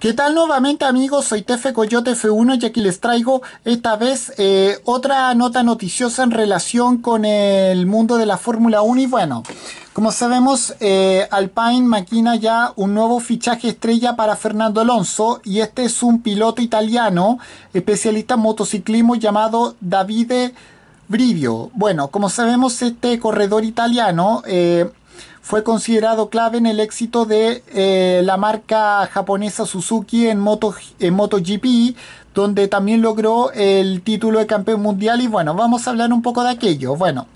¿Qué tal nuevamente amigos? Soy Tefe Coyote F1 y aquí les traigo esta vez eh, otra nota noticiosa en relación con el mundo de la Fórmula 1 y bueno, como sabemos eh, Alpine maquina ya un nuevo fichaje estrella para Fernando Alonso y este es un piloto italiano especialista en motociclismo llamado Davide Brivio. Bueno, como sabemos este corredor italiano... Eh, fue considerado clave en el éxito de eh, la marca japonesa Suzuki en, moto, en MotoGP, donde también logró el título de campeón mundial. Y bueno, vamos a hablar un poco de aquello. Bueno,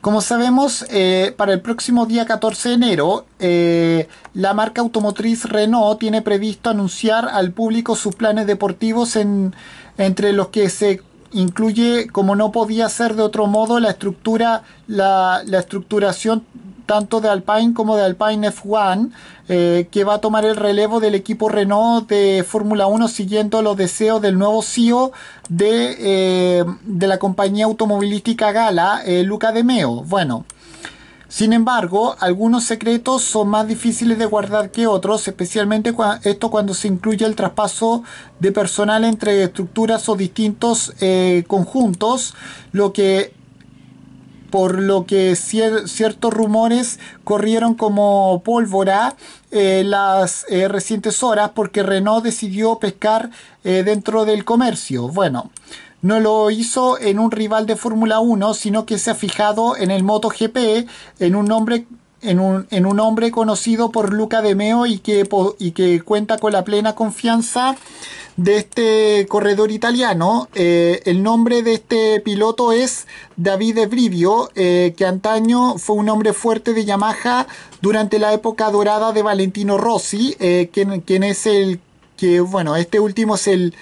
como sabemos, eh, para el próximo día 14 de enero, eh, la marca automotriz Renault tiene previsto anunciar al público sus planes deportivos entre los que se incluye, como no podía ser de otro modo, la estructura, la, la estructuración tanto de Alpine como de Alpine F1, eh, que va a tomar el relevo del equipo Renault de Fórmula 1 siguiendo los deseos del nuevo CEO eh, de, la compañía automovilística Gala, eh, Luca De Meo. Bueno, sin embargo, algunos secretos son más difíciles de guardar que otros, especialmente esto cuando se incluye el traspaso de personal entre estructuras o distintos conjuntos, lo que por lo que ciertos rumores corrieron como pólvora en eh, las eh, recientes horas porque Renault decidió pescar eh, dentro del comercio. Bueno, no lo hizo en un rival de Fórmula 1, sino que se ha fijado en el MotoGP, en un nombre en un, hombre conocido por Luca de Meo y que cuenta con la plena confianza de este corredor italiano. Eh, el nombre de este piloto es David Brivio, eh, que antaño fue un hombre fuerte de Yamaha durante la época dorada de Valentino Rossi, eh, quien, quien, es el que, bueno, este último es el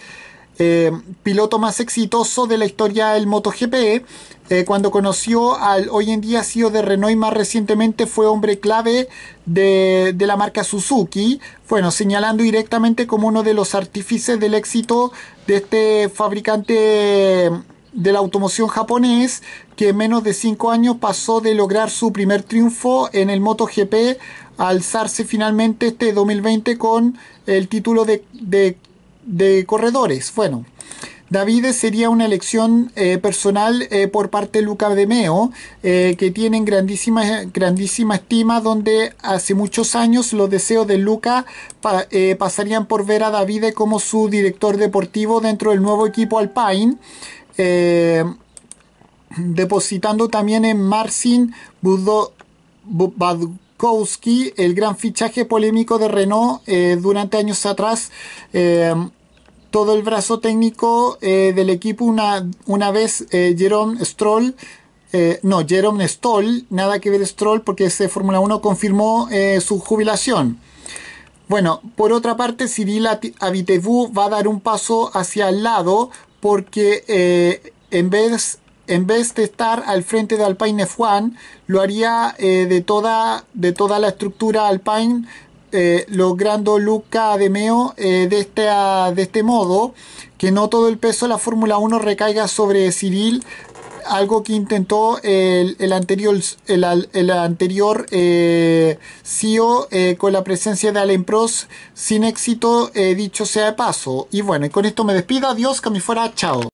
eh, piloto más exitoso de la historia del MotoGP. Eh, cuando conoció al hoy en día CEO de Renault y más recientemente fue hombre clave de, la marca Suzuki, bueno, señalando directamente como uno de los artífices del éxito de este fabricante eh, de la automoción japonés que en menos de 5 años pasó de lograr su primer triunfo en el MotoGP a alzarse finalmente este 2020 con el título de de corredores. Bueno, Davide sería una elección eh, personal eh, por parte de Luca de Meo, eh, que tienen grandísima, grandísima estima, donde hace muchos años los deseos de Luca pasarían por ver a Davide como su director deportivo dentro del nuevo equipo Alpine. depositando también en Marcin Budo, Kowski, el gran fichaje polémico de Renault eh, durante años atrás. Eh, todo el brazo técnico eh, del equipo, una, una vez Jerome Stroll, no, Jerome Stoll, nada que ver Stroll porque ese Fórmula 1 confirmó su jubilación. Bueno, por otra parte, Cyril Abitevu va a dar un paso hacia el lado porque en vez en vez de estar al frente de Alpine F1, lo haría eh, de, toda, de toda la estructura Alpine, eh, logrando Luca de Meo eh, de, este, ah, de este modo, que no todo el peso de la Fórmula 1 recaiga sobre Cyril, algo que intentó el, el anterior, el, el anterior eh, CEO con la presencia de Allen Prost, sin éxito, dicho sea de paso. Y bueno, y con esto me despido, adiós, que me fuera, chao.